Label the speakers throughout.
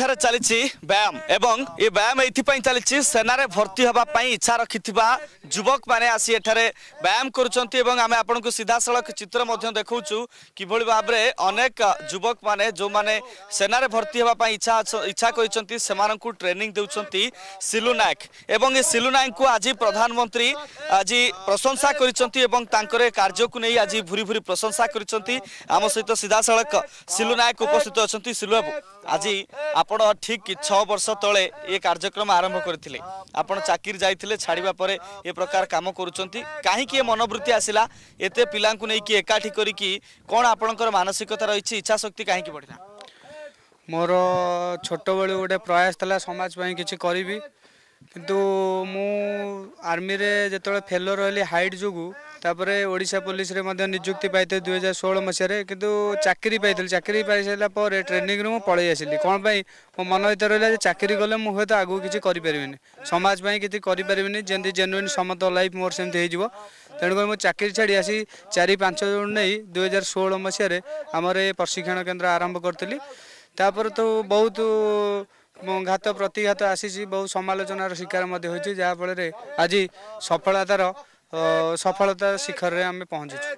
Speaker 1: ଠାରେ ଚାଲିଛି ବ୍ୟାୟାମ ଏବଂ ଏ ବ୍ୟାୟାମ ଏଥିପାଇଁ ଚାଲିଛି ସେନାରେ ଭର୍ତ୍ତି ହେବା ପାଇଁ ଇଚ୍ଛା ରଖିଥିବା ଯୁବକମାନେ ଆସି ଏଠାରେ ବ୍ୟାୟାମ କରୁଛନ୍ତି ଏବଂ ଆମେ ଆପଣଙ୍କୁ ସିଧାସଳଖ ଚିତ୍ର ମଧ୍ୟ ଦେଖାଉଛୁ କିଭଳି ଭାବରେ ଅନେକ ଯୁବକମାନେ ଯେଉଁମାନେ ସେନାରେ ଭର୍ତ୍ତି ହେବା ପାଇଁ ଇଚ୍ଛା ଇଚ୍ଛା କରିଛନ୍ତି ସେମାନଙ୍କୁ ଟ୍ରେନିଂ ଦେଉଛନ୍ତି ସିଲୁ ନାୟକ ଏବଂ ଏ ସିଲୁ ନାୟକଙ୍କୁ ଆଜି ପ୍ରଧାନମନ୍ତ୍ରୀ ଆଜି ପ୍ରଶଂସା କରିଛନ୍ତି ଏବଂ ତାଙ୍କର ଏ କାର୍ଯ୍ୟକୁ ନେଇ ଆଜି ଭୁରି ଭୁରି ପ୍ରଶଂସା କରିଛନ୍ତି ଆମ ସହିତ ସିଧାସଳଖ ସିଲୁ ନାୟକ ଉପସ୍ଥିତ ଅଛନ୍ତି ସିଲୁ ବାବୁ আজি আপন ঠিক ছ বর্ষ তলে এ কার্যক্রম আরম্ভ করে আপন চাকির যাই ছাড়া পরে এ প্রকার কাম করছেন কী মনোবৃত্তি আসিলা এতে পিলা একাঠি করি কোণ আপনার মানসিকতা রয়েছে ইচ্ছা শক্তি কী বড়া
Speaker 2: মোর ଛୋଟବେଳୁ গোটে প্রয়াস লা সমাজ ପାଇଁ କିଛି କରିବି କିନ୍ତୁ ମୁଁ ଆର୍ମିରେ ଯେତେବେଳେ ଫେଲ ରହିଲି ହାଇଟ୍ ଯୋଗୁଁ ତାପରେ ଓଡ଼ିଶା ପୋଲିସରେ ମଧ୍ୟ ନିଯୁକ୍ତି ପାଇଥିଲି ଦୁଇ ହଜାର ଷୋହଳ ମସିହାରେ କିନ୍ତୁ ଚାକିରି ପାଇଥିଲି ଚାକିରି ପାଇସାରିଲା ପରେ ଟ୍ରେନିଂରୁ ମୁଁ ପଳେଇ ଆସିଲି କ'ଣ ପାଇଁ ମୋ ମନ ଭିତରେ ରହିଲା ଯେ ଚାକିରି କଲେ ମୁଁ ହୁଏତ ଆଗକୁ କିଛି କରିପାରିବିନି ସମାଜ ପାଇଁ କିଛି କରିପାରିବିନି ଯେମିତି ଜେନୁଇନ୍ ସମତ ଲାଇଫ୍ ମୋର ସେମିତି ହେଇଯିବ ତେଣୁକରି ମୁଁ ଚାକିରି ଛାଡ଼ି ଆସି ଚାରି ପାଞ୍ଚ ଜଣ ନେଇ ଦୁଇ ହଜାର ଷୋହଳ ମସିହାରେ ଆମର ଏ ପ୍ରଶିକ୍ଷଣ କେନ୍ଦ୍ର ଆରମ୍ଭ କରିଥିଲି ତାପରେ ତ ବହୁତ ଘାତ ପ୍ରତିଘାତ ଆସିଛି ବହୁ ସମାଲୋଚନାର ଶିକାର ମଧ୍ୟ ହୋଇଛି ଯାହାଫଳରେ ଆଜି ସଫଳତାର ସଫଳତା ଶିଖରରେ ଆମେ ପହଞ୍ଚିଛୁ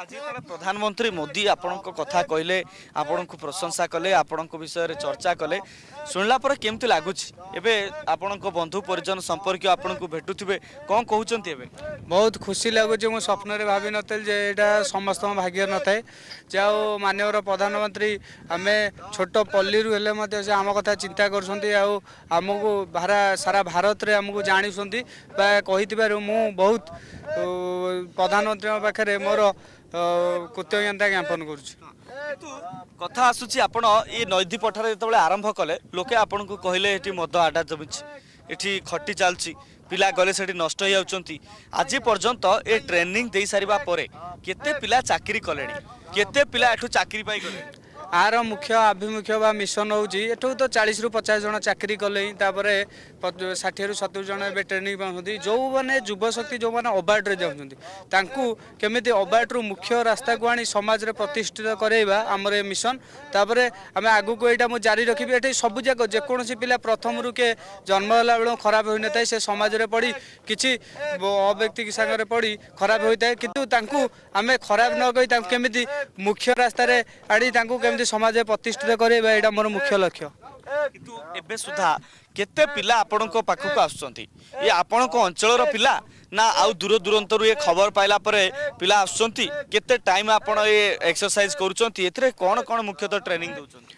Speaker 1: আজি যেতবে প্রধানমন্ত্রী মোদি আপনার কথা কহিলে আপনার প্রশংসা কলে আপনার বিষয়ে চর্চা কলে শুণলা পরে কেমতি লাগুছি এবে আপনার বন্ধু পরিজন সম্পর্কীয় আপনার ভেটুবে কম কুমার এবে
Speaker 2: বহুত খুশি লাগুছি মু স্বপ্নরে ভাবি নথিলি যে এটা সমস্ত ভাগ্য নথায় যা মাননীয় প্রধানমন্ত্রী আমি ছোট পল্লীরু হলে সে আম কথা চিন্তা করছেন আমি সারা ভারতরে আমি জাণুছেন বা কহিবার মু বহুত ପ୍ରଧାନମନ୍ତ୍ରୀଙ୍କ ପାଖରେ ମୋର
Speaker 1: କୃତଜ୍ଞତା ଜ୍ଞାପନ କରୁଛି କଥା ଆସୁଛି ଆପଣ ଏ ନଦୀ ପଠାରେ ଯେତେବେଳେ ଆରମ୍ଭ କଲେ ଲୋକେ ଆପଣଙ୍କୁ କହିଲେ ଏଠି ମଦ ଆଡ଼ା ଜମିଛି ଏଠି ଖଟି ଚାଲିଛି ପିଲା ଗଲେ ସେଠି ନଷ୍ଟ ହେଇଯାଉଛନ୍ତି ଆଜି ପର୍ଯ୍ୟନ୍ତ ଏ ଟ୍ରେନିଂ ଦେଇସାରିବା ପରେ କେତେ ପିଲା ଚାକିରି କଲେଣି କେତେ ପିଲା ଏଠୁ ଚାକିରି ପାଇଗଲେଣି
Speaker 2: ଆର ମୁଖ୍ୟ ଆଭିମୁଖ୍ୟ ବା ମିଶନ ହେଉଛି ଏଠୁ ତ ଚାଳିଶରୁ ପଚାଶ ଜଣ ଚାକିରି କଲେଣି ତାପରେ ଷାଠିଏରୁ ସତୁରି ଜଣ ଏବେ ଟ୍ରେନିଂ ପାଉଛନ୍ତି ଯେଉଁମାନେ ଯୁବଶକ୍ତି ଯେଉଁମାନେ ଅବାର୍ଡ଼ରେ ଯାଉଛନ୍ତି ତାଙ୍କୁ କେମିତି ଅବାର୍ଡ଼ରୁ ମୁଖ୍ୟ ରାସ୍ତାକୁ ଆଣି ସମାଜରେ ପ୍ରତିଷ୍ଠିତ କରାଇବା ଆମର ଏ ମିଶନ ତାପରେ ଆମେ ଆଗକୁ ଏଇଟା ମୁଁ ଜାରି ରଖିବି ଏଠି ସବୁଯାକ ଯେକୌଣସି ପିଲା ପ୍ରଥମରୁ କେ ଜନ୍ମ ହେଲା ବେଳକୁ ଖରାପ ହୋଇନଥାଏ ସେ ସମାଜରେ ପଡ଼ି କିଛି ଅବ୍ୟକ୍ତି ସାଙ୍ଗରେ ପଡ଼ି ଖରାପ ହୋଇଥାଏ କିନ୍ତୁ ତାଙ୍କୁ ଆମେ ଖରାପ ନ କହି ତାଙ୍କୁ କେମିତି ମୁଖ୍ୟ ରାସ୍ତାରେ ଆଣି ତାଙ୍କୁ କେମିତି କେମିତି ସମାଜରେ ପ୍ରତିଷ୍ଠିତ କରେଇବା ଏଇଟା ମୋର
Speaker 1: ମୁଖ୍ୟ ଲକ୍ଷ୍ୟ କିନ୍ତୁ ଏବେ ସୁଦ୍ଧା କେତେ ପିଲା ଆପଣଙ୍କ ପାଖକୁ ଆସୁଛନ୍ତି ଏ ଆପଣଙ୍କ ଅଞ୍ଚଳର ପିଲା ନା ଆଉ ଦୂର ଦୂରାନ୍ତରୁ ଏ ଖବର ପାଇଲା ପରେ ପିଲା ଆସୁଛନ୍ତି କେତେ ଟାଇମ୍ ଆପଣ ଏ ଏକ୍ସରସାଇଜ୍ କରୁଛନ୍ତି ଏଥିରେ କ'ଣ କ'ଣ ମୁଖ୍ୟତଃ ଟ୍ରେନିଂ ଦେଉଛନ୍ତି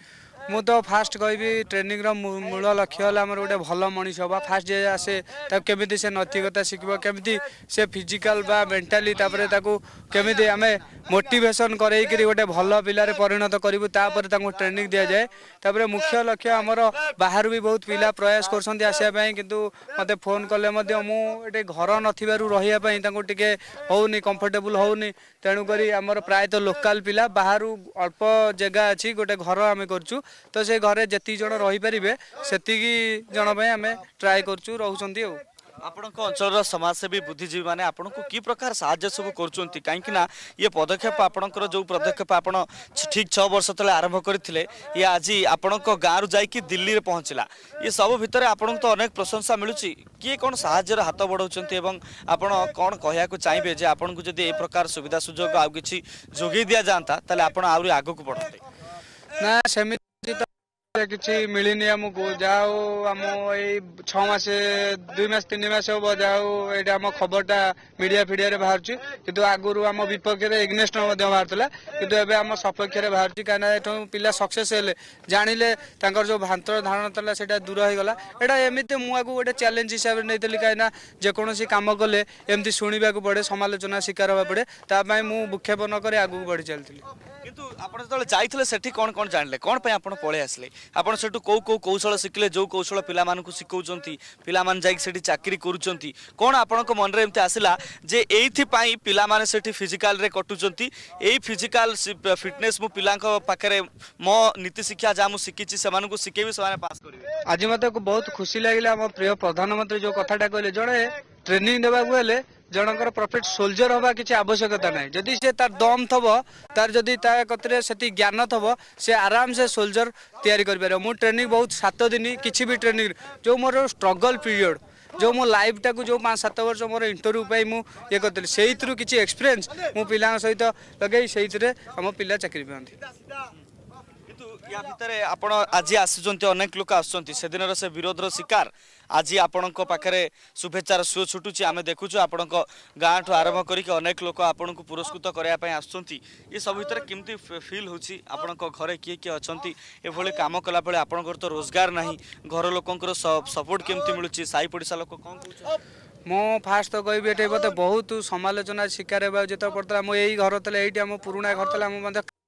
Speaker 2: ମୁଁ ତ ଫାଷ୍ଟ କହିବି ଟ୍ରେନିଂର ମୂଳ ଲକ୍ଷ୍ୟ ହେଲା ଆମର ଗୋଟେ ଭଲ ମଣିଷ ହେବା ଫାଷ୍ଟ ଯେ ଆସେ ତାକୁ କେମିତି ସେ ନୈତିକତା ଶିଖିବ କେମିତି ସେ ଫିଜିକାଲ ବା ମେଣ୍ଟାଲି ତାପରେ ତାକୁ କେମିତି ଆମେ ମୋଟିଭେସନ୍ କରେଇକିରି ଗୋଟେ ଭଲ ପିଲାରେ ପରିଣତ କରିବୁ ତାପରେ ତାଙ୍କୁ ଟ୍ରେନିଂ ଦିଆଯାଏ ତାପରେ ମୁଖ୍ୟ ଲକ୍ଷ୍ୟ ଆମର ବାହାରୁ ବି ବହୁତ ପିଲା ପ୍ରୟାସ କରୁଛନ୍ତି ଆସିବା ପାଇଁ କିନ୍ତୁ ମୋତେ ଫୋନ୍ କଲେ ମଧ୍ୟ ମୁଁ ଏଠି ଘର ନଥିବାରୁ ରହିବା ପାଇଁ ତାଙ୍କୁ ଟିକେ ହେଉନି କମ୍ଫର୍ଟେବୁଲ୍ ହେଉନି ତେଣୁକରି ଆମର ପ୍ରାୟତଃ ଲୋକାଲ୍ ପିଲା ବାହାରୁ ଅଳ୍ପ ଜାଗା ଅଛି ଗୋଟେ ଘର ଆମେ କରୁଛୁ ତ ସେ
Speaker 1: ଘରେ ଯେତିକି ଜଣ ରହିପାରିବେ ସେତିକି ଜଣ ପାଇଁ ଆମେ ଟ୍ରାଏ କରୁଛୁ ରହୁଛନ୍ତି ଆଉ ଆପଣଙ୍କ ଅଞ୍ଚଳର ସମାଜସେବୀ ବୁଦ୍ଧିଜୀବୀ ମାନେ ଆପଣଙ୍କୁ କି ପ୍ରକାର ସାହାଯ୍ୟ ସବୁ କରୁଛନ୍ତି କାହିଁକି ନା ଇଏ ପଦକ୍ଷେପ ଆପଣଙ୍କର ଯେଉଁ ପଦକ୍ଷେପ ଆପଣ ଠିକ ଛଅ ବର୍ଷ ତଳେ ଆରମ୍ଭ କରିଥିଲେ ଇଏ ଆଜି ଆପଣଙ୍କ ଗାଁରୁ ଯାଇକି ଦିଲ୍ଲୀରେ ପହଞ୍ଚିଲା ଇଏ ସବୁ ଭିତରେ ଆପଣଙ୍କୁ ତ ଅନେକ ପ୍ରଶଂସା ମିଳୁଛି କିଏ କ'ଣ ସାହାଯ୍ୟର ହାତ ବଢ଼ାଉଛନ୍ତି ଏବଂ ଆପଣ କ'ଣ କହିବାକୁ ଚାହିଁବେ ଯେ ଆପଣଙ୍କୁ ଯଦି ଏ ପ୍ରକାର ସୁବିଧା ସୁଯୋଗ ଆଉ କିଛି ଯୋଗାଇ ଦିଆଯାଆନ୍ତା ତାହେଲେ ଆପଣ ଆହୁରି ଆଗକୁ ବଢ଼ନ୍ତେ
Speaker 2: ନା ସେମିତି କିଛି ମିଳିନି ଆମକୁ ଯାହା ହଉ ଆମ ଏଇ ଛଅ ମାସ ଦୁଇ ମାସ ତିନି ମାସ ହବ ଯାହା ହଉ ଏଇଟା ଆମ ଖବରଟା ମିଡିଆ ଫିଡିଆରେ ବାହାରୁଛି କିନ୍ତୁ ଆଗରୁ ଆମ ବିପକ୍ଷରେ ଏଗ୍ନେଷ୍ଟ ମଧ୍ୟ ବାହାରୁଥିଲା କିନ୍ତୁ ଏବେ ଆମ ସପକ୍ଷରେ ବାହାରୁଛି କାହିଁକିନା ଏଠୁ ପିଲା ସକ୍ସେସ୍ ହେଲେ ଜାଣିଲେ ତାଙ୍କର ଯେଉଁ ଭ୍ରାନ୍ତ ଧାରଣା ଥିଲା ସେଇଟା ଦୂର ହେଇଗଲା ଏଇଟା ଏମିତି ମୁଁ ଆଗକୁ ଗୋଟେ ଚ୍ୟାଲେଞ୍ଜ ହିସାବରେ ନେଇଥିଲି କାହିଁକିନା ଯେକୌଣସି କାମ କଲେ ଏମିତି ଶୁଣିବାକୁ ପଡ଼େ ସମାଲୋଚନା ଶିକାର ହେବାକୁ ପଡ଼େ ତା ପାଇଁ ମୁଁ ଭୂକ୍ଷେପ ନ କରି ଆଗକୁ ବଢ଼ି ଚାଲିଥିଲି
Speaker 1: କିନ୍ତୁ ଆପଣ ଯେତେବେଳେ ଯାଇଥିଲେ ସେଠି କ'ଣ କ'ଣ ଜାଣିଲେ କ'ଣ ପାଇଁ ଆପଣ ପଳେଇ ଆସିଲେ ଆପଣ ସେଠୁ କେଉଁ କେଉଁ କୌଶଳ ଶିଖିଲେ ଯେଉଁ କୌଶଳ ପିଲାମାନଙ୍କୁ ଶିଖାଉଛନ୍ତି ପିଲାମାନେ ଯାଇକି ସେଠି ଚାକିରି କରୁଛନ୍ତି କ'ଣ ଆପଣଙ୍କ ମନରେ ଏମିତି ଆସିଲା ଯେ ଏଇଥିପାଇଁ ପିଲାମାନେ ସେଠି ଫିଜିକାଲରେ କଟୁଛନ୍ତି ଏଇ ଫିଜିକାଲ ଫିଟନେସ୍ ମୁଁ ପିଲାଙ୍କ ପାଖରେ ମୋ ନୀତି ଶିକ୍ଷା ଯାହା ମୁଁ ଶିଖିଛି ସେମାନଙ୍କୁ ଶିଖେଇବି ସେମାନେ ପାସ୍ କରିବେ
Speaker 2: ଆଜି ମୋତେ ବହୁତ ଖୁସି ଲାଗିଲା ଆମ ପ୍ରିୟ ପ୍ରଧାନମନ୍ତ୍ରୀ ଯେଉଁ କଥାଟା କହିଲେ ଜଣେ ট্রেনিং দেওয়া হলে জনকর প্রফিট সোলজর হওয়া কিছু আবশ্যকতা নাই যদি সে তার দম থব তার যদি তা কতরে সেটি জ্ঞান থব সে আরামসে সোলজর তৈরি করে পারে মু ট্রেনিং বহু সাত দিন কিছু বি ট্রেনিং যে মোর স্ট্রগল পিরিয়ড যে মো লাইফটা যে পাঁচ সাত বর্ষ মোর ইন্টরভিউ পাই মু ইয়ে করি সেইথর কিছু এক্সপিরিয়েন্স মু পিলা সহ লগাই সেইথিরে আমার পিলা চাকরি পাঁচ
Speaker 1: কিন্তু ইয়া ভিতরে আপনার আজ আসুচার অনেক লোক আসছেন সেদিনর সে বিরোধর শিকার আজি ଆପଣଙ୍କ ପାଖରେ ଶୁଭେଚ୍ଛାର ସୁଅ ଛୁଟୁଛି ଆମେ ଦେଖୁଛୁ ଆପଣଙ୍କ ଗାଁଠୁ ଆରମ୍ଭ କରିକି ଅନେକ ଲୋକ ଆପଣଙ୍କୁ ପୁରସ୍କୃତ କରିବା ପାଇଁ ଆସୁଛନ୍ତି ଏସବୁ ଭିତରେ କେମିତି ଫିଲ୍ ହେଉଛି ଆପଣଙ୍କ ଘରେ କିଏ କିଏ ଅଛନ୍ତି ଏଭଳି କାମ କଲାବେଳେ ଆପଣଙ୍କର ତ ରୋଜଗାର ନାହିଁ ଘର ଲୋକଙ୍କର ସପୋର୍ଟ କେମିତି ମିଳୁଛି ସାହି ପଡ଼ିଶା ଲୋକ କ'ଣ
Speaker 2: କହୁଛନ୍ତି ମୁଁ ଫାଷ୍ଟ ତ କହିବି ଏଠି ମୋତେ ବହୁତ ସମାଲୋଚନା ଶିକାର ହେବାକୁ ଯେତେବେଳେ ପଡ଼ୁଥିଲା ମୁଁ ଏଇ ଘର ଥିଲା ଏଇଠି ଆମ ପୁରୁଣା ଘର ଥିଲା ମୁଁ ମଧ୍ୟ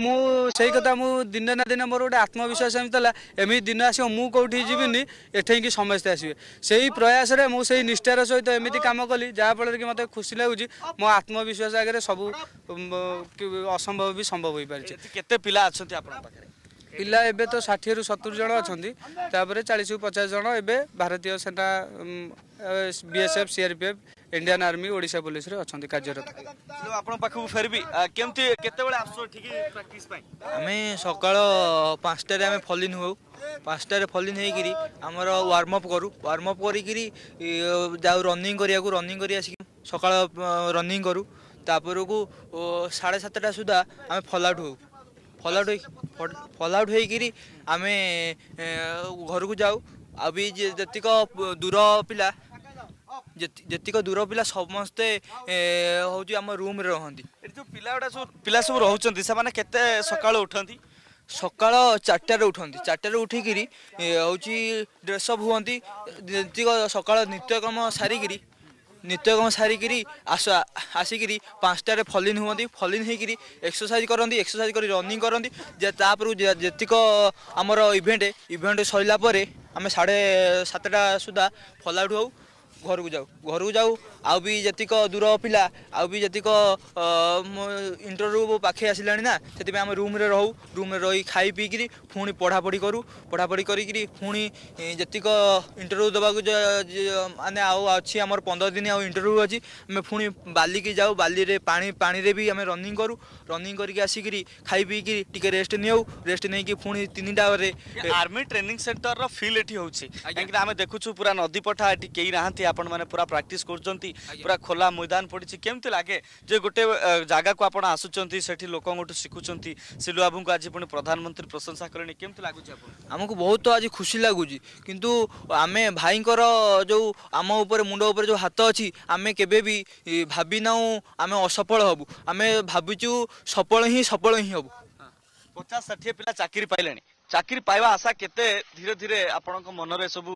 Speaker 2: ମୁଁ ସେଇ କଥା ମୁଁ ଦିନେ ନା ଦିନେ ମୋର ଗୋଟେ ଆତ୍ମବିଶ୍ୱାସ ଏମିତି ହେଲା ଏମିତି ଦିନ ଆସିବ ମୁଁ କେଉଁଠି ଯିବିନି ଏଠିକି ସମସ୍ତେ ଆସିବେ ସେଇ ପ୍ରୟାସରେ ମୁଁ ସେଇ ନିଷ୍ଠାର ସହିତ ଏମିତି କାମ କଲି ଯାହାଫଳରେ କି ମୋତେ ଖୁସି ଲାଗୁଛି ମୋ ଆତ୍ମବିଶ୍ୱାସ ଆଗରେ ସବୁ ଅସମ୍ଭବ ବି ସମ୍ଭବ ହୋଇପାରିଛି କେତେ ପିଲା ଅଛନ୍ତି ଆପଣଙ୍କ ପାଖରେ ପିଲା ଏବେ ତ ଷାଠିଏରୁ ସତୁରି ଜଣ ଅଛନ୍ତି ତାପରେ ଚାଳିଶରୁ ପଚାଶ ଜଣ ଏବେ ଭାରତୀୟ ସେନା BSF CRPF Indian army Odisha পুলিশের অনেক কার্যরত
Speaker 1: আপনার পাখু
Speaker 3: ফেরবি কেমতি কেতবেলে
Speaker 1: আসছো ঠিকই প্র্যাকটিস পাই
Speaker 3: আমি সকাল 5 টারে আমি ফলিন হউ 5 টারে ফলিন হই গিরি আমার ওয়ার্ম আপ করু ওয়ার্ম আপ করি গিরি যাও রানিং করিয়াকু রানিং করি আসি সকাল রানিং করু তারপরকু 7:30 টা সুদা আমি ফল আউট হউ ফল আউট ফল আউট হই গিরি আমি ঘরকু যাও আবি যেতিক দূর পিলা ଯେତିକ ଦୂର ପିଲା ସମସ୍ତେ ହଉଛି ଆମ ରୁମ୍ରେ ରହନ୍ତି ଏଠି ଯେଉଁ ପିଲା ଗୁଡ଼ା ସବୁ ପିଲା ସବୁ ରହୁଛନ୍ତି ସେମାନେ କେତେ ସକାଳୁ ଉଠନ୍ତି ସକାଳ ଚାରିଟାରେ ଉଠନ୍ତି ଚାରିଟାରେ ଉଠିକିରି ହେଉଛି ଡ୍ରେସଅପ୍ ହୁଅନ୍ତି ଯେତିକ ସକାଳ ନିତ୍ୟକ୍ରମ ସାରିକିରି ନିତ୍ୟକ୍ରମ ସାରିକିରି ଆସ ଆସିକିରି ପାଞ୍ଚଟାରେ ଫଲିନ୍ ହୁଅନ୍ତି ଫଲିନ୍ ହେଇକିରି ଏକ୍ସରସାଇଜ୍ କରନ୍ତି ଏକ୍ସରସାଇଜ୍ କରି ରନିଂ କରନ୍ତି ଯେ ତାପରେ ଯେତିକ ଆମର ଇଭେଣ୍ଟ ଇଭେଣ୍ଟ ସରିଲା ପରେ ଆମେ ସାଢ଼େ ସାତଟା ସୁଦ୍ଧା ଫଲ୍ ଆଉଟ୍ ହେଉ ଘରକୁ ଯାଉ ଘରକୁ ଯାଉ ଆଉ ବି ଯେତିକ ଦୂର ପିଲା ଆଉ ବି ଯେତିକ ଇଣ୍ଟରଭ୍ୟୁ ପାଖେଇ ଆସିଲାଣି ନା ସେଥିପାଇଁ ଆମେ ରୁମ୍ରେ ରହୁ ରୁମ୍ରେ ରହି ଖାଇ ପିଇକିରି ପୁଣି ପଢ଼ାପଢ଼ି କରୁ ପଢ଼ାପଢ଼ି କରିକିରି ପୁଣି ଯେତିକ ଇଣ୍ଟରଭ୍ୟୁ ଦେବାକୁ ମାନେ ଆଉ ଅଛି ଆମର ପନ୍ଦର ଦିନ ଆଉ ଇଣ୍ଟରଭ୍ୟୁ ଅଛି ଆମେ ପୁଣି ବାଲିକି ଯାଉ ବାଲିରେ ପାଣି ପାଣିରେ ବି ଆମେ ରନିଂ କରୁ ରନିଂ କରିକି ଆସିକିରି ଖାଇ ପିଇକିରି ଟିକେ ରେଷ୍ଟ ନେଉ ରେଷ୍ଟ ନେଇକି ପୁଣି ତିନିଟାରେ ଆର୍ମି ଟ୍ରେନିଂ ସେଣ୍ଟରର ଫିଲ୍ ଏଠି ହେଉଛି କାହିଁକିନା ଆମେ ଦେଖୁଛୁ ପୁରା ନଦୀପଠା ଏଠି କେହି
Speaker 1: ନାହାନ୍ତି ଆପଣମାନେ ପୁରା ପ୍ରାକ୍ଟିସ୍ କରୁଛନ୍ତି ପୁରା ଖୋଲା ମଇଦାନ ପଡ଼ିଛି କେମିତି ଲାଗେ ଯେ ଗୋଟେ ଜାଗାକୁ ଆପଣ ଆସୁଛନ୍ତି ସେଠି ଲୋକଙ୍କଠୁ ଶିଖୁଛନ୍ତି ସିଲୁ ବାବୁଙ୍କୁ ଆଜି ପୁଣି ପ୍ରଧାନମନ୍ତ୍ରୀ ପ୍ରଶଂସା କଲେଣି କେମିତି
Speaker 3: ଲାଗୁଛି ଆପଣ ଆମକୁ ବହୁତ ଆଜି ଖୁସି ଲାଗୁଛି କିନ୍ତୁ ଆମେ ଭାଇଙ୍କର ଯେଉଁ ଆମ ଉପରେ ମୁଣ୍ଡ ଉପରେ ଯେଉଁ ହାତ ଅଛି ଆମେ କେବେ ବି ଭାବିନାହୁଁ ଆମେ ଅସଫଳ ହେବୁ ଆମେ ଭାବିଛୁ ସଫଳ ହିଁ ସଫଳ ହିଁ ହେବୁ
Speaker 1: ପଚାଶ ଷାଠିଏ ପିଲା ଚାକିରି ପାଇଲେଣି চাকরি পাইবা আশা কেতে ধীরে ধীরে আপনার মনরে সবু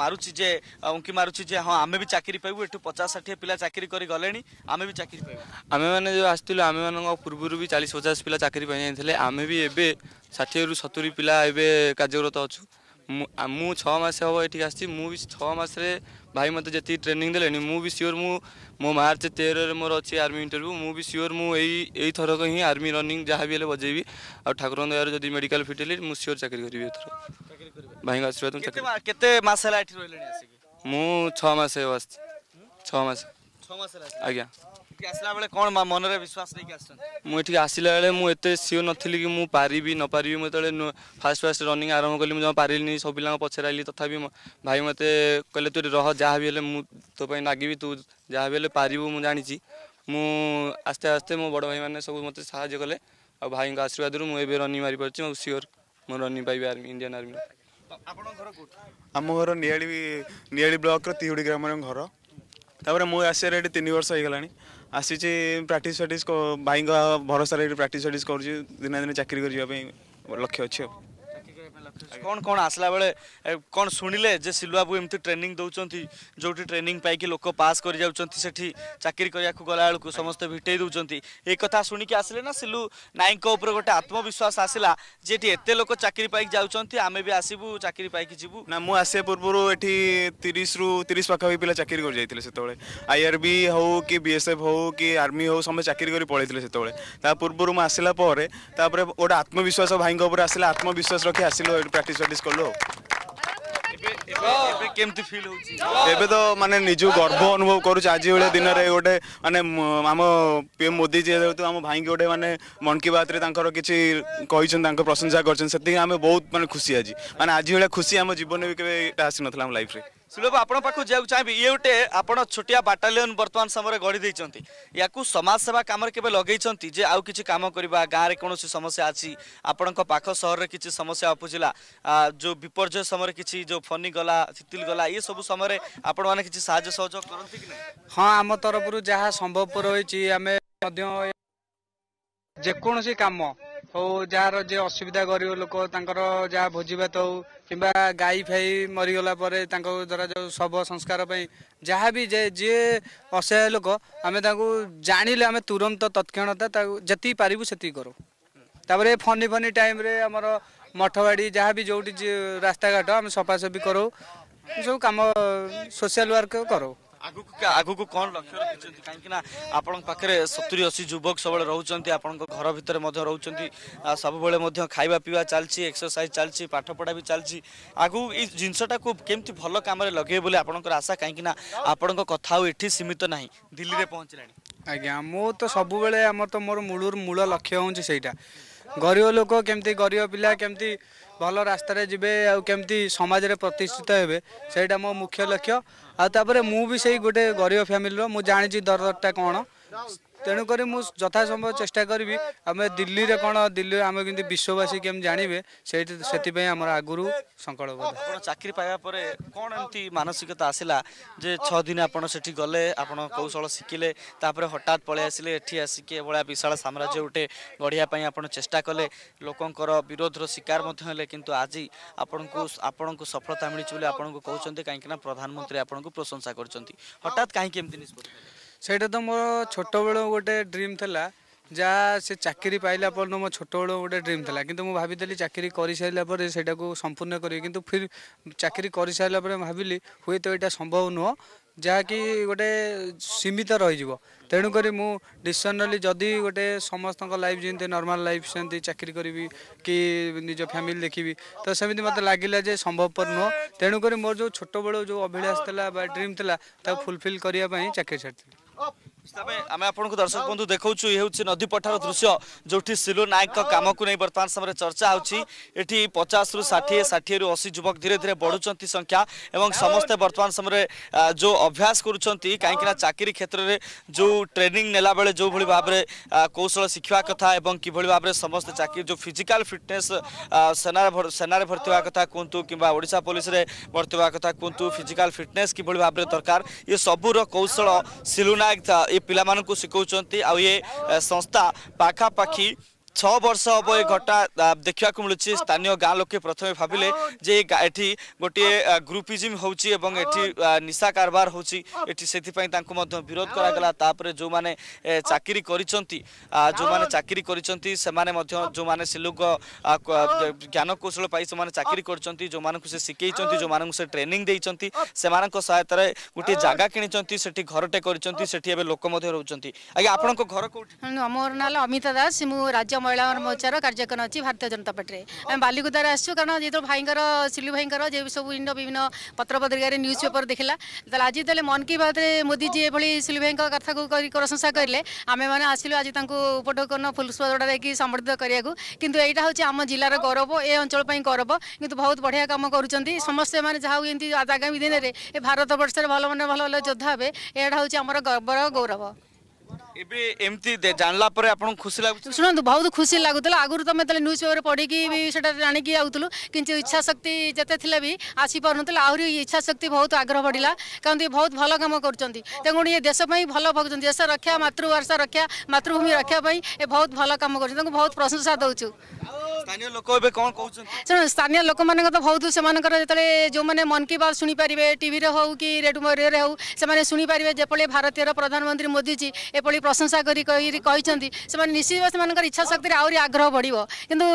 Speaker 1: মারুছি যে উঙ্কি মারুছি যে হ্যাঁ আমি বি চাকরি পাইবু এটু পচাশ ষাঠিয়ে পিলা চাকরি করে গলে আমি বি চাকরি পাইবু আমি মানে যে আসছিল আমি মানক পূর্বর বি চালিশ পচাশ পিলা চাকরি পাই যাই আমি বি এবে ষাঠিয়ে রু সতুরি পিলা এবে কার্যরত অছু ମୁଁ ଛଅ ମାସ ହେବ ଏଠିକି ଆସିଛି ମୁଁ ବି ଛଅ ମାସରେ ଭାଇ ମୋତେ ଯେତିକି ଟ୍ରେନିଂ ଦେଲେଣି ମୁଁ ବି ସିଓର ମୁଁ ମୋ ମାର୍ଚ୍ଚ ତେରରେ ମୋର ଅଛି ଆର୍ମି ଇଣ୍ଟରଭ୍ୟୁ ମୁଁ ବି
Speaker 4: ସିଓର ମୁଁ ଏଇ ଏଇଥରକ ହିଁ ଆର୍ମି ରନିଂ ଯାହା ବି ହେଲେ ବଜେଇବି ଆଉ ଠାକୁରଙ୍କ ଦୟାରୁ ଯଦି ମେଡ଼ିକାଲ ଫିଟ୍ ହେଲି ମୁଁ ସିଓର ଚାକିରି କରିବି ଏଥର ଭାଇଙ୍କ ଆଶୀର୍ବାଦ
Speaker 1: କେତେ ମାସ ହେଲା ଏଠି ରହିଲେଣି ମୁଁ ଛଅ ମାସ ହେବ ଆସିଛି ଛଅ ମାସ ଆଜ୍ଞା ଏଠିକି କ'ଣ ମନରେ ବିଶ୍ୱାସ ନେଇକି ଆସିଛନ୍ତି ମୁଁ ଏଠିକି ଆସିଲା ବେଳେ ମୁଁ ଏତେ ସିଓର୍ ନଥିଲି କି ମୁଁ ପାରିବି ନ ପାରିବି ମୁଁ ଯେତେବେଳେ ଫାଷ୍ଟ ଫାଷ୍ଟ ରନିଙ୍ଗ ଆରମ୍ଭ କଲି ମୁଁ ଜମା ପାରିଲିନି ସବୁ ପିଲାଙ୍କ ପଛରେ ଆଇଲି ତଥାପି ଭାଇ ମୋତେ କହିଲେ ତୁ ରହ ଯାହା ବି ହେଲେ ମୁଁ ତୋ ପାଇଁ ନାଗିବି ତୁ ଯାହା ବି ହେଲେ ପାରିବୁ ମୁଁ ଜାଣିଛି ମୁଁ ଆସ୍ତେ ଆସ୍ତେ ମୋ ବଡ଼ ଭାଇମାନେ ସବୁ ମୋତେ ସାହାଯ୍ୟ କଲେ ଆଉ ଭାଇଙ୍କ ଆଶୀର୍ବାଦରୁ ମୁଁ ଏବେ ରନିଂ ମାରିପାରୁଛି ଆଉ ସିଓର୍ ମୁଁ
Speaker 4: ରନିଂ ପାଇବି ଆର୍ମି ଇଣ୍ଡିଆନ୍ ଆର୍ମି ଆମ ଘର ନିଆଳି ନିଆଳି ବ୍ଲକର ତିହୁଡ଼ି ଗ୍ରାମରେ ଘର ତାପରେ ମୁଁ ଆସିବାରେ ଏଠି ତିନି ବର୍ଷ ହେଇଗଲାଣି ଆସିଛି ପ୍ରାକ୍ଟିସ୍ ଫ୍ରାକ୍ଟିସ୍ ଭାଇଙ୍କ ଭରସାରେ ଏଠି ପ୍ରାକ୍ଟିସ୍ ଫ୍ରାକ୍ଟିସ୍ କରୁଛି ଦିନେ ଦିନେ ଚାକିରି କରିବା ପାଇଁ ଲକ୍ଷ୍ୟ ଅଛି ଆଉ
Speaker 1: କ'ଣ କ'ଣ ଆସିଲା ବେଳେ କ'ଣ ଶୁଣିଲେ ଯେ ସିଲୁଆବୁ ଏମିତି ଟ୍ରେନିଂ ଦେଉଛନ୍ତି ଯେଉଁଠି ଟ୍ରେନିଂ ପାଇକି ଲୋକ ପାସ୍ କରିଯାଉଛନ୍ତି ସେଠି ଚାକିରି କରିବାକୁ ଗଲାବେଳକୁ ସମସ୍ତେ ଭିଟେଇ ଦେଉଛନ୍ତି ଏ କଥା ଶୁଣିକି ଆସିଲେ ନା ସିଲୁ ନାୟକଙ୍କ ଉପରେ ଗୋଟେ ଆତ୍ମବିଶ୍ୱାସ ଆସିଲା ଯେ ଏଠି ଏତେ ଲୋକ ଚାକିରି ପାଇକି ଯାଉଛନ୍ତି ଆମେ ବି ଆସିବୁ ଚାକିରି ପାଇକି ଯିବୁ
Speaker 4: ନା ମୁଁ ଆସିବା ପୂର୍ବରୁ ଏଠି ତିରିଶରୁ ତିରିଶ ପାଖାପାଖି ପିଲା ଚାକିରି କରିଯାଇଥିଲେ ସେତେବେଳେ ଆଇଆର୍ବି ହଉ କି ବିଏସ୍ଏଫ୍ ହଉ କି ଆର୍ମି ହଉ ସମସ୍ତେ ଚାକିରି କରି ପଳେଇଥିଲେ ସେତେବେଳେ ତା ପୂର୍ବରୁ ମୁଁ ଆସିଲା ପରେ ତାପରେ ଗୋଟେ ଆତ୍ମବିଶ୍ୱାସ ଭାଇଙ୍କ ଉପରେ ଆସିଲା ଆତ୍ମବିଶ୍ୱାସ ରଖି ଆସିଲୁ একটু প্র্যাকটিস প্র্যাকটিস করলো
Speaker 1: ଏବେ କେମିତି ଫିଲ୍ ହେଉଛି
Speaker 4: ଏବେ ତ ମାନେ ନିଜକୁ ଗର୍ବ ଅନୁଭବ କରୁଛି ଆଜି ଭଳିଆ ଦିନରେ ଗୋଟେ ମାନେ ଆମ ପିଏମ୍ ମୋଦି ଯିଏ ଯେହେତୁ ଆମ ଭାଇକି ଗୋଟେ ମାନେ ମନ୍ କି ବାତ୍ରେ ତାଙ୍କର କିଛି କହିଛନ୍ତି ତାଙ୍କ ପ୍ରଶଂସା କରିଛନ୍ତି ସେତିକି ଆମେ ବହୁତ ମାନେ ଖୁସି ଆଜି ମାନେ ଆଜି ଭଳିଆ ଖୁସି ଆମ ଜୀବନରେ ବି କେବେ ଏଇଟା ଆସିନଥିଲା ଆମ ଲାଇଫ୍ରେ
Speaker 1: ସୁଲଭ ଆପଣଙ୍କ ପାଖକୁ ଯିବାକୁ ଚାହିଁବି ଇଏ ଗୋଟେ ଆପଣ ଛୋଟିଆ ବାଟାଲିୟନ ବର୍ତ୍ତମାନ ସମୟରେ ଗଢ଼ି ଦେଇଛନ୍ତି ୟାକୁ ସମାଜସେବା କାମରେ କେବେ ଲଗେଇଛନ୍ତି ଯେ ଆଉ କିଛି କାମ କରିବା ଗାଁରେ କୌଣସି ସମସ୍ୟା ଅଛି ଆପଣଙ୍କ ପାଖ ସହରରେ କିଛି ସମସ୍ୟା ଉପୁଜିଲା ଯେଉଁ ବିପର୍ଯ୍ୟୟ ସମୟରେ କିଛି ଯେଉଁ ଫନି ଗଲା ଶିତିଲ ଗଲା ଇଏ ସବୁ ସମୟରେ ଆପଣମାନେ କିଛି ସାହାଯ୍ୟ ସହଯୋଗ କରନ୍ତି କି ନାହିଁ
Speaker 2: ହଁ ଆମ ତରଫରୁ ଯାହା ସମ୍ଭବପର ହୋଇଛି ଆମେ ମଧ୍ୟ ଯେକୌଣସି କାମ ହଉ ଯାହାର ଯେ ଅସୁବିଧା ଗରିବ ଲୋକ ତାଙ୍କର ଯାହା ଭୋଜିଭାତ ହଉ କିମ୍ବା ଗାଈ ଫାଇ ମରିଗଲା ପରେ ତାଙ୍କ ଦ୍ୱାରା ଯେଉଁ ଶବ ସଂସ୍କାର ପାଇଁ ଯାହା ବି ଯିଏ ଅସହାୟ ଲୋକ ଆମେ ତାଙ୍କୁ ଜାଣିଲେ ଆମେ ତୁରନ୍ତ ତତ୍କ୍ଷଣତା ତାକୁ ଯେତିକି ପାରିବୁ ସେତିକି କରୁ ତାପରେ ଫନି ଫନି ଟାଇମ୍ରେ ଆମର ମଠବାଡ଼ି ଯାହା ବି ଯେଉଁଠି ରାସ୍ତାଘାଟ ଆମେ ସଫାସଫି କରୁ ସବୁ କାମ ସୋସିଆଲ ୱାର୍କ କରୁ
Speaker 1: आगको कन् लक्ष्यो काहीँक आपे सतुरी असी जुवक सबैले रोजर भित्र सबैबे खाइवा पिया चाहिँ एक्सरसैज चाहिँ पाठपढावि चलि आगु यी जिनिसटा कुम भन्नु काम लगे आशा काहीँक आपणको कथा आउँछ सीमित नै दिल्ली पहचला नि आज म
Speaker 2: सबैबेम मूल मूल लक्ष्य हुन्छ गरेबल लोक के गरेब पिया के ଭଲ ରାସ୍ତାରେ ଯିବେ ଆଉ କେମିତି ସମାଜରେ ପ୍ରତିଷ୍ଠିତ ହେବେ ସେଇଟା ମୋ ମୁଖ୍ୟ ଲକ୍ଷ୍ୟ ଆଉ ତାପରେ ମୁଁ ବି ସେଇ ଗୋଟେ ଗରିବ ଫ୍ୟାମିଲିର ମୁଁ ଜାଣିଛି ଦରଦଟା କ'ଣ তেমকি মু যথাসম্ভব চেষ্টা করবি আমি দিল্লিরে কোণ দিল্লি আমি কিন্তু বিশ্ববাসী কেমন জাঁবে সেই সেই আমার আগর
Speaker 1: সংকল্প চাকরি পাইবা পরে কোণ এমতি মানসিকতা আসিলা যে ছদিন আপনার সেটি গলে আপনার কৌশল শিখলে তাপরে হঠাৎ পলাই আসলে এটি আসিকি এভাবে বিশাল সাম্রাজ্য গোটে গড়া আপনার চেষ্টা কলে লোকর বিরোধর শিকার হলে কিন্তু আজ আপনার আপনার সফলতা মিছে বলে আপনার কৌন কিন্তু প্রধানমন্ত্রী আপনার প্রশংসা করছেন হঠাৎ কাহিঁকি এমতি নিষ্পত্তি
Speaker 2: ସେଇଟା ତ ମୋର ଛୋଟବେଳୁ ଗୋଟେ ଡ୍ରିମ୍ ଥିଲା ଯାହା ସେ ଚାକିରି ପାଇଲା ପର୍ଯ୍ୟନ୍ତ ମୋ ଛୋଟବେଳୁ ଗୋଟେ ଡ୍ରିମ୍ ଥିଲା କିନ୍ତୁ ମୁଁ ଭାବିଥିଲି ଚାକିରି କରିସାରିଲା ପରେ ସେଇଟାକୁ ସମ୍ପୂର୍ଣ୍ଣ କରିବି କିନ୍ତୁ ଫିର୍ ଚାକିରି କରିସାରିଲା ପରେ ଭାବିଲି ହୁଏତ ଏଇଟା ସମ୍ଭବ ନୁହଁ ଯାହାକି ଗୋଟେ ସୀମିତ ରହିଯିବ ତେଣୁକରି ମୁଁ ଡିସିସନ୍ ନେଲି ଯଦି ଗୋଟେ ସମସ୍ତଙ୍କ ଲାଇଫ୍ ଯେମିତି ନର୍ମାଲ୍ ଲାଇଫ୍ ସେମିତି ଚାକିରି କରିବି କି ନିଜ ଫ୍ୟାମିଲି ଦେଖିବି ତ ସେମିତି ମୋତେ ଲାଗିଲା ଯେ ସମ୍ଭବପର ନୁହଁ ତେଣୁକରି ମୋର ଯେଉଁ ଛୋଟବେଳୁ ଯେଉଁ ଅଭିଳାଷ ଥିଲା ବା ଡ୍ରିମ୍ ଥିଲା ତାକୁ ଫୁଲଫିଲ୍ କରିବା ପାଇଁ ଚାକିରି ଛାଡ଼ିଥିଲି
Speaker 1: আমি আপনার দর্শক বন্ধু দেখছু এ হচ্ছে নদী পঠার দৃশ্য যেটি সিলু নায়ক কামকু নিয়ে বর্তমান সময় চর্চা হচ্ছে এটি পচাশ রু ষাঠিয়ে ষাঠিয়ে রু অশি যুবক ধীরে ধীরে বড়ুচার সংখ্যা এবং সমস্ত বর্তমান সময় যে অভ্যাস করছেন কিনা চাকরি ক্ষেত্রে যে ট্রেনিং নেলাবেলে যেভাবে ভাবে কৌশল শিখবা কথা এবং কিভাবে ভাবে সমস্ত চাকরি যে ফিজিকাল ফিটনেস সেনার সেনার ভর্তি হওয়া কথা কুহতু কিংবা ওড়শা পুলিশে ভর্তি হওয়া কথা কুহতু ফিজিকাল ফিটনেস কিভাবে ভাবে দরকার এ সবুর কৌশল সিলু নায়ক ए ପିଲାମାନଙ୍କୁ ଶିଖାଉଛନ୍ତି ଆଉ ଏ ସଂସ୍ଥା ପାଖାପାଖି ଛଅ ବର୍ଷ ହେବ ଏ ଘଟଣା ଦେଖିବାକୁ ମିଳୁଛି ସ୍ଥାନୀୟ ଗାଁ ଲୋକେ ପ୍ରଥମେ ଭାବିଲେ ଯେ ଏଠି ଗୋଟିଏ ଗ୍ରୁପିଜିମ୍ ହେଉଛି ଏବଂ ଏଠି ନିଶା କାରବାର ହେଉଛି ଏଠି ସେଥିପାଇଁ ତାଙ୍କୁ ମଧ୍ୟ ବିରୋଧ କରାଗଲା ତାପରେ ଯେଉଁମାନେ ଚାକିରି କରିଛନ୍ତି ଯେଉଁମାନେ ଚାକିରି କରିଛନ୍ତି ସେମାନେ ମଧ୍ୟ ଯେଉଁମାନେ ସିଲୁକ ଜ୍ଞାନକୌଶଳ ପାଇ ସେମାନେ ଚାକିରି କରିଛନ୍ତି ଯେଉଁମାନଙ୍କୁ ସେ ଶିଖେଇଛନ୍ତି ଯେଉଁମାନଙ୍କୁ ସେ ଟ୍ରେନିଂ ଦେଇଛନ୍ତି ସେମାନଙ୍କ ସହାୟତାରେ ଗୋଟିଏ ଜାଗା କିଣିଛନ୍ତି ସେଠି ଘରଟେ କରିଛନ୍ତି ସେଠି ଏବେ ଲୋକ ମଧ୍ୟ ରହୁଛନ୍ତି ଆଜ୍ଞା ଆପଣଙ୍କ ଘର
Speaker 5: କୋଉଠି ମୋର ନାଁ ଅମିତା ଦାସ ମୁଁ ରାଜ୍ୟ ମହିଳାଙ୍କର ମୋର୍ଚ୍ଚାର କାର୍ଯ୍ୟକ୍ରମ ଅଛି ଭାରତୀୟ ଜନତା ପାର୍ଟିରେ ଆମେ ବାଲିକୁଦାରେ ଆସିଛୁ କାରଣ ଯେତେବେଳେ ଭାଇଙ୍କର ସିଲୁ ଭାଇଙ୍କର ଯେ ସବୁ ବିଭିନ୍ନ ବିଭିନ୍ନ ପତ୍ରପତ୍ରିକାରେ ନ୍ୟୁଜ୍ ପେପର୍ ଦେଖିଲା ତାହେଲେ ଆଜି ତାହେଲେ ମନ୍ କି ବାତ୍ରେ ମୋଦିଜୀ ଏଭଳି ସିଲୁ ଭାଇଙ୍କ କଥାକୁ କରି ପ୍ରଶଂସା କଲେ ଆମେମାନେ ଆସିଲୁ ଆଜି ତାଙ୍କୁ ଉପଟକନ ଫୁଲସ୍ପଦଡ଼ା ଦେଇକି ସମ୍ବର୍ଦ୍ଧିତ କରିବାକୁ କିନ୍ତୁ ଏଇଟା ହେଉଛି ଆମ ଜିଲ୍ଲାର ଗୌରବ ଏ ଅଞ୍ଚଳ ପାଇଁ ଗୌରବ କିନ୍ତୁ ବହୁତ ବଢ଼ିଆ କାମ କରୁଛନ୍ତି ସମସ୍ତେ ମାନେ ଯାହା ହେଉ ଏମିତି ଆଗାମୀ ଦିନରେ ଏ ଭାରତ ବର୍ଷରେ ଭଲ ମାନେ ଭଲ ଭଲ ଯୋଦ୍ଧା ହେବେ ଏଇଟା ହେଉଛି ଆମର ଗର୍ବର ଗୌରବ
Speaker 1: ଏବେ ଏମିତି ଜାଣିଲା ପରେ ଆପଣଙ୍କୁ ଖୁସି ଲାଗୁଛି
Speaker 5: ଶୁଣନ୍ତୁ ବହୁତ ଖୁସି ଲାଗୁଥିଲା ଆଗରୁ ତମେ ଯେତେବେଳେ ନ୍ୟୁଜ୍ ପେପର ପଢ଼ିକି ବି ସେଟା ଜାଣିକି ଆଉଥିଲୁ କିନ୍ତୁ ଇଚ୍ଛା ଶକ୍ତି ଯେତେ ଥିଲେ ବି ଆସିପାରୁନଥିଲା ଆହୁରି ଇଚ୍ଛା ଶକ୍ତି ବହୁତ ଆଗ୍ରହ ବଢ଼ିଲା କାରଣ ଇଏ ବହୁତ ଭଲ କାମ କରୁଛନ୍ତି ତେଣୁ ଇଏ ଦେଶ ପାଇଁ ଭଲ ଭାବୁଛନ୍ତି ଦେଶ ରକ୍ଷା ମାତୃଭାଷା ରକ୍ଷା ମାତୃଭୂମି ରକ୍ଷା ପାଇଁ ଏ ବହୁତ ଭଲ କାମ କରୁଛନ୍ତି ତାଙ୍କୁ ବହୁତ ପ୍ରଶଂସା ଦେଉଛୁ
Speaker 1: ଶୁଣ
Speaker 5: ସ୍ଥାନୀୟ ଲୋକମାନଙ୍କ ତ ବହୁତ ସେମାନଙ୍କର ଯେତେବେଳେ ଯେଉଁମାନେ ମନ୍ କି ବାତ୍ ଶୁଣିପାରିବେ ଟିଭିରେ ହେଉ କି ରେଡ଼ିଓରେ ହେଉ ସେମାନେ ଶୁଣିପାରିବେ ଯେପରି ଭାରତୀୟର ପ୍ରଧାନମନ୍ତ୍ରୀ ମୋଦିଜୀ ଏଭଳି ପ୍ରଶଂସା କରି କହିଛନ୍ତି ସେମାନେ ନିଶ୍ଚିତ ସେମାନଙ୍କର ଇଚ୍ଛା ଶକ୍ତିରେ ଆହୁରି ଆଗ୍ରହ ବଢ଼ିବ କିନ୍ତୁ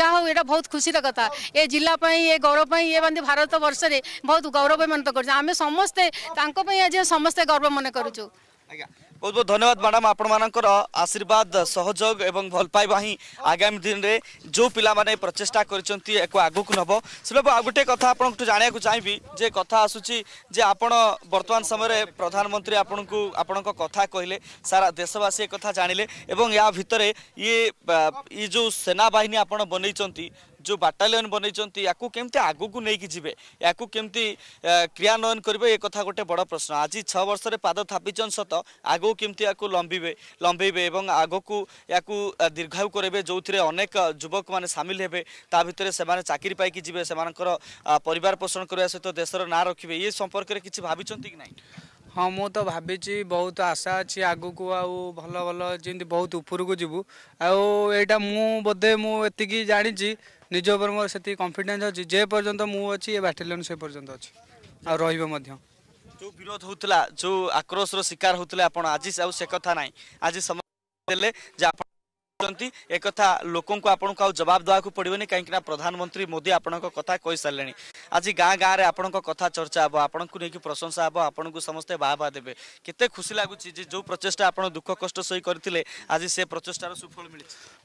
Speaker 5: ଯାହା ହଉ ଏଇଟା ବହୁତ ଖୁସିର କଥା ଏ ଜିଲ୍ଲା ପାଇଁ ଏ ଗୌରବ ପାଇଁ ଏ ମାନେ ଭାରତ ବର୍ଷରେ ବହୁତ ଗୌରବମଣ୍ଡିତ କରୁଛୁ ଆମେ ସମସ୍ତେ ତାଙ୍କ ପାଇଁ ଆଜି ସମସ୍ତେ ଗର୍ବ ମନେ କରୁଛୁ
Speaker 1: আজ্ঞা ବହୁତ ବହୁତ ଧନ୍ୟବାଦ ମ୍ୟାଡ଼ାମ୍ ଆପଣମାନଙ୍କର ଆଶୀର୍ବାଦ ସହଯୋଗ ଏବଂ ଭଲ ପାଇବା ହିଁ ଆଗାମୀ ଦିନରେ ଯେଉଁ ପିଲାମାନେ ପ୍ରଚେଷ୍ଟା କରିଛନ୍ତି ଏହାକୁ ଆଗକୁ ନେବ ସେବାବୁ ଆଉ ଗୋଟିଏ କଥା ଆପଣଙ୍କଠୁ ଜାଣିବାକୁ ଚାହିଁବି ଯେ କଥା ଆସୁଛି ଯେ ଆପଣ ବର୍ତ୍ତମାନ ସମୟରେ ପ୍ରଧାନମନ୍ତ୍ରୀ ଆପଣଙ୍କୁ ଆପଣଙ୍କ କଥା କହିଲେ ସାରା ଦେଶବାସୀ ଏ କଥା ଜାଣିଲେ ଏବଂ ଏହା ଭିତରେ ଇଏ ଇଏ ଯେଉଁ ସେନାବାହିନୀ ଆପଣ ବନେଇଛନ୍ତି जो बाटालियन बनैଛନ୍ତି ୟାକୁ କେମିତି ଆଗକୁ ନେଇକି ଯିବେ ୟାକୁ କେମିତି କ୍ରିୟାନ୍ୱୟନ କରିବେ ଏ କଥା ଗୋଟେ ବଡ଼ ପ୍ରଶ୍ନ ଆଜି ଛଅ ବର୍ଷରେ ପାଦ ଥାପିଛନ୍ତି ସତ ଆଗକୁ କେମିତି ୟାକୁ ଲମ୍ବିବେ ଲମ୍ବେଇବେ ଏବଂ ଆଗକୁ ୟାକୁ ଦୀର୍ଘାୟୁ କରାଇବେ ଯେଉଁଥିରେ ଅନେକ ଯୁବକମାନେ ସାମିଲ ହେବେ ତା ଭିତରେ ସେମାନେ ଚାକିରି ପାଇକି ଯିବେ ସେମାନଙ୍କର ପରିବାର ପୋଷଣ କରିବା ସହିତ ଦେଶର ନାଁ ରଖିବେ ଏ ସମ୍ପର୍କରେ କିଛି ଭାବିଛନ୍ତି କି ନାହିଁ
Speaker 2: ହଁ ମୁଁ ତ ଭାବିଛି ବହୁତ ଆଶା ଅଛି ଆଗକୁ ଆଉ ଭଲ ଭଲ ଯେମିତି ବହୁତ ଉପରକୁ ଯିବୁ ଆଉ ଏଇଟା ମୁଁ ବୋଧେ ମୁଁ ଏତିକି ଜାଣିଛି ନିଜ ଉପରେ ମୋର ସେତିକି କନଫିଡେନ୍ସ ଅଛି ଯେ ପର୍ଯ୍ୟନ୍ତ ମୁଁ ଅଛି ଏ ବାଟାଲିୟନ୍ ସେ ପର୍ଯ୍ୟନ୍ତ ଅଛି ଆଉ ରହିବ ମଧ୍ୟ
Speaker 1: ଯେଉଁ ବିରୋଧ ହେଉଥିଲା ଯେଉଁ ଆକ୍ରୋଶର ଶିକାର ହେଉଥିଲେ ଆପଣ ଆଜି ଆଉ ସେ କଥା ନାହିଁ ଆଜି ସମସ୍ତେ ଦେଲେ ଯେ ଆପଣ एक लोक आज जवाब देवाक पड़ोनि कहीं प्रधानमंत्री मोदी आपण कथा कही सारे आज गाँ गाँव में आपण कथा चर्चा हम आप प्रशंसा हम आपण को समस्ते बाहा देवे के खुशी लगुच जो प्रचेषा आप दुख कष्ट सही करते आज से प्रचेषार सुफल मिले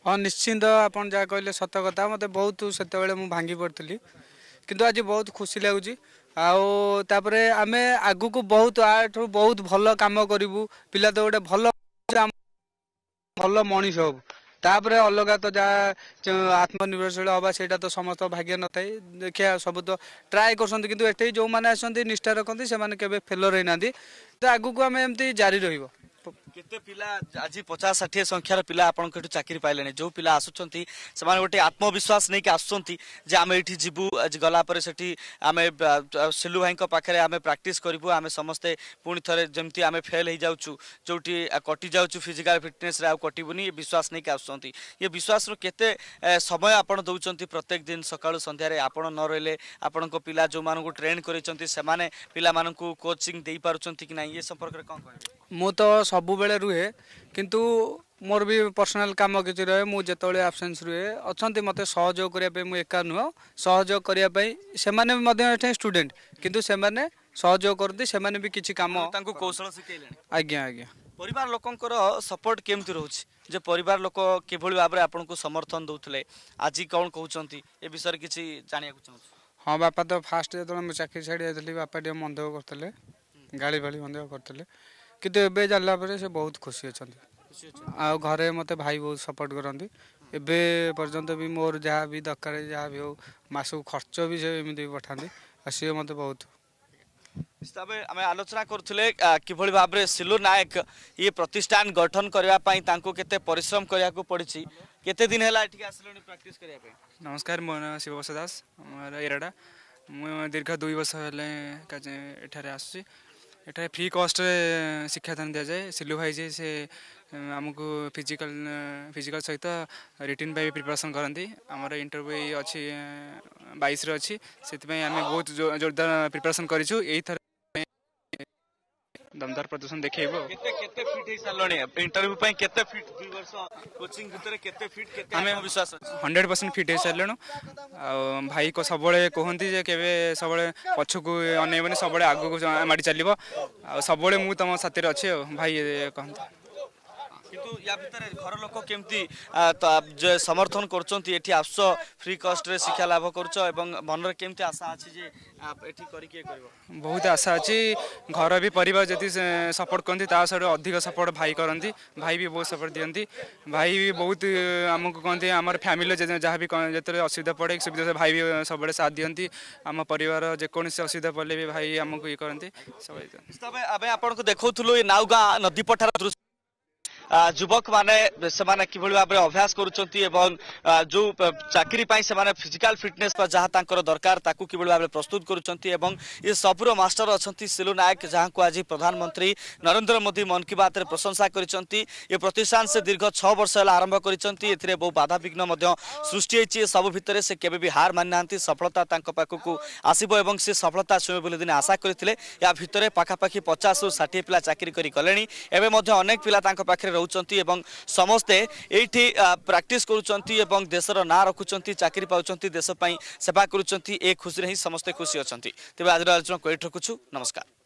Speaker 2: हाँ निश्चिंत आप जहाँ कहले सत कथा मत बहुत से भांगी पड़ी कितु आज बहुत खुशी लगुच आपर आम आग को बहुत आठ बहुत भल कम करूँ पिला तो गोटे भल भल मनीष हूँ ତାପରେ ଅଲଗା ତ ଯାହା ଆତ୍ମନିର୍ଭରଶୀଳ ହେବା ସେଇଟା ତ ସମସ୍ତ ଭାଗ୍ୟ ନଥାଏ ଦେଖିବା ସବୁ ତ ଟ୍ରାଏ କରୁଛନ୍ତି କିନ୍ତୁ ଏଠି ଯେଉଁମାନେ ଆସନ୍ତି ନିଷ୍ଠା ରଖନ୍ତି ସେମାନେ କେବେ ଫେଲର ହେଇନାହାନ୍ତି ତ ଆଗକୁ ଆମେ ଏମିତି ଜାରି ରହିବ
Speaker 1: केते पिला आज पचास षठी संख्य पिया आउँछ चाकि पाले जो पिया आसु गोटे आत्मविश्वास नै आसुन्छ आम एु गलापि आमे सेलु भाइको पाख्या प्राक्टिसु समस्तै पूर्व जमि फेल्छु जोटि कटिजाउ फिजिकल फिटनस्रे आउन य विश्वास नै आसुन्छ य विश्वास र केते समय दिन देउन चाहिँ प्रत्येकदिन न सन्धारे आप नरहे आपि जो ट्रेन गरिन्छ कोचिंग दि पुन्थ्यो कि नै ए सम्पर्कले कि
Speaker 2: ମୁଁ ତ ସବୁବେଳେ ରୁହେ କିନ୍ତୁ ମୋର ବି ପର୍ସନାଲ୍ କାମ କିଛି ରୁହେ ମୁଁ ଯେତେବେଳେ ଆବସେନ୍ସ ରୁହେ ଅଛନ୍ତି ମୋତେ ସହଯୋଗ କରିବା ପାଇଁ ମୁଁ ଏକା ନୁହଁ ସହଯୋଗ କରିବା ପାଇଁ ସେମାନେ ମଧ୍ୟ ଏଠି ଷ୍ଟୁଡ଼େଣ୍ଟ କିନ୍ତୁ ସେମାନେ ସହଯୋଗ କରନ୍ତି ସେମାନେ ବି
Speaker 1: କିଛି କାମ ତାଙ୍କୁ କୌଶଳ ଶିଖେଇଲେ ଆଜ୍ଞା ଆଜ୍ଞା ପରିବାର ଲୋକଙ୍କର ସପୋର୍ଟ କେମିତି ରହୁଛି ଯେ ପରିବାର ଲୋକ କିଭଳି ଭାବରେ ଆପଣଙ୍କୁ ସମର୍ଥନ ଦେଉଥିଲେ ଆଜି କ'ଣ କହୁଛନ୍ତି ଏ ବିଷୟରେ କିଛି ଜାଣିବାକୁ ଚାହୁଁଛି
Speaker 2: ହଁ ବାପା ତ ଫାର୍ଷ୍ଟ ଯେତେବେଳେ ମୁଁ ଚାକିରି ଛାଡ଼ି ଯାଇଥିଲି ବାପା ଟିକେ ମନ୍ଦେହ କରୁଥିଲେ ଗାଳି ଫାଳି ମନ୍ଦେହ କରୁଥିଲେ କିନ୍ତୁ ଏବେ ଜାଣିଲା ପରେ ସେ ବହୁତ ଖୁସି ଅଛନ୍ତି ଆଉ ଘରେ ମୋତେ ଭାଇ ବହୁତ ସପୋର୍ଟ କରନ୍ତି ଏବେ ପର୍ଯ୍ୟନ୍ତ ବି ମୋର ଯାହା ବି ଦରକାର ଯାହା ବି ହଉ ମାସକୁ ଖର୍ଚ୍ଚ ବି ସେ ଏମିତି ପଠାନ୍ତି আর সে ମୋତେ ବହୁତ
Speaker 1: তবে আমি আলোচনা করুলে কিভাবে ভাবে সিলু নায়ক ই প্রতিষ্ঠান গঠন করা তাঁকু কেতে
Speaker 4: পরিশ্রম করা পড়ছে কেতে দিন হল
Speaker 1: এটি আসলে প্র্যাকটিস করা
Speaker 4: নমস্কার মো নাম শিবপ্রসাদ দাস আমার এরাডা মু দীর্ঘ দুই বছর হলে এখানে আসছি ଏଠାରେ ଫ୍ରି କଷ୍ଟରେ ଶିକ୍ଷାଦାନ ଦିଆଯାଏ ସିଲୁ ଭାଇ ଯିଏ ସେ ଆମକୁ ଫିଜିକାଲ ଫିଜିକାଲ ସହିତ ରିଟିନ୍ ପାଇଁ ପ୍ରିପାରେସନ୍ କରନ୍ତି ଆମର ଇଣ୍ଟରଭ୍ୟୁ ଅଛି ବାଇଶରେ ଅଛି ସେଥିପାଇଁ ଆମେ ବହୁତ ଜୋରଦାର ପ୍ରିପାରେସନ୍ କରିଛୁ ଏଇଥର ଦମଦାର ପ୍ରଦର୍ଶନ ଦେଖେଇବ ଆମେ ହଣ୍ଡ୍ରେଡ୍ ପରସେଣ୍ଟ ଫିଟ୍ ହେଇସାରିଲୁଣୁ ଆଉ ଭାଇ ସବୁବେଳେ କୁହନ୍ତି ଯେ କେବେ ସବୁବେଳେ ପଛକୁ ଅନେଇବନି ସବୁବେଳେ ଆଗକୁ ମାଡ଼ି ଚାଲିବ ଆଉ ସବୁବେଳେ ମୁଁ ତମ ସାଥିରେ ଅଛି ଆଉ ଭାଇ କହନ୍ତି
Speaker 1: কিন্তু ୟା ଭିତରେ ଘର ଲୋକ କେମିତି ସମର୍ଥନ କରୁଛନ୍ତି ଏଠି ଆସ ଫ୍ରି କଷ୍ଟରେ ଶିକ୍ଷା ଲାଭ କରୁଛ ଏବଂ ମନରେ କେମିତି ଆଶା ଅଛି ଯେ ଏଠି କରିକି ଇଏ କରିବ
Speaker 4: ବହୁତ ଆଶା ଅଛି ଘର ବି ପରିବାର ଯଦି ସପୋର୍ଟ କରନ୍ତି ତା ସହିତ ଅଧିକ ସପୋର୍ଟ ଭାଇ କରନ୍ତି ଭାଇ ବି ବହୁତ ସପୋର୍ଟ ଦିଅନ୍ତି ଭାଇ ବି ବହୁତ ଆମକୁ କହନ୍ତି ଆମର ଫ୍ୟାମିଲିର ଯାହା ବି ଯେତେବେଳେ ଅସୁବିଧା ପଡ଼େ ସୁବିଧା ଭାଇ ବି ସବୁବେଳେ ସାଥ ଦିଅନ୍ତି ଆମ ପରିବାର ଯେକୌଣସି ଅସୁବିଧା ପଡ଼ିଲେ ବି ଭାଇ ଆମକୁ ଇଏ କରନ୍ତି ସବୁ ଏବେ ଆପଣଙ୍କୁ ଦେଖାଉଥିଲୁ ଏ ନାଉଗାଁ ନଦୀପଠାର ଦୃଶ୍ୟ जुबक माने
Speaker 1: से माने कि भली बारे अभ्यास करू एवं जो चाकरी पाई से माने फिजिकल फिटनेस पर जहां तांकर दरकार ताकू कि भली बारे प्रस्तुत करू एवं ए सबुर मास्टर अछंती सिलु नायक जहां को आज प्रधानमंत्री नरेंद्र मोदी मन की बात रे प्रशंसा करी ए प्रतिष्ठान से दीर्घ 6 वर्ष ला आरंभ करी चंती एथिरे बहु बाधा विघ्न मध्ये सृष्टि हे छि सब भितरे से केबे भी हार मान सफलता तांक पाकू को आसीबो एवं से सफलता सुबे बोले दिन आशा करथिले या भितरे पाखा पाखी 50 रु 60 पिला चाकरी करी कलेनी एबे मध्ये अनेक पिला तांक पाखरे ରହୁଛନ୍ତି ଏବଂ ସମସ୍ତେ ଏଇଠି ପ୍ରାକ୍ଟିସ୍ କରୁଛନ୍ତି ଏବଂ ଦେଶର ନାଁ ରଖୁଛନ୍ତି ଚାକିରି ପାଉଛନ୍ତି ଦେଶ ପାଇଁ ସେବା କରୁଛନ୍ତି ଏ ଖୁସିରେ ହିଁ ସମସ୍ତେ ଖୁସି ଅଛନ୍ତି ତେବେ ଆଜିର ଆଲୋଚନାକୁ ରଖୁଛୁ ନମସ୍କାର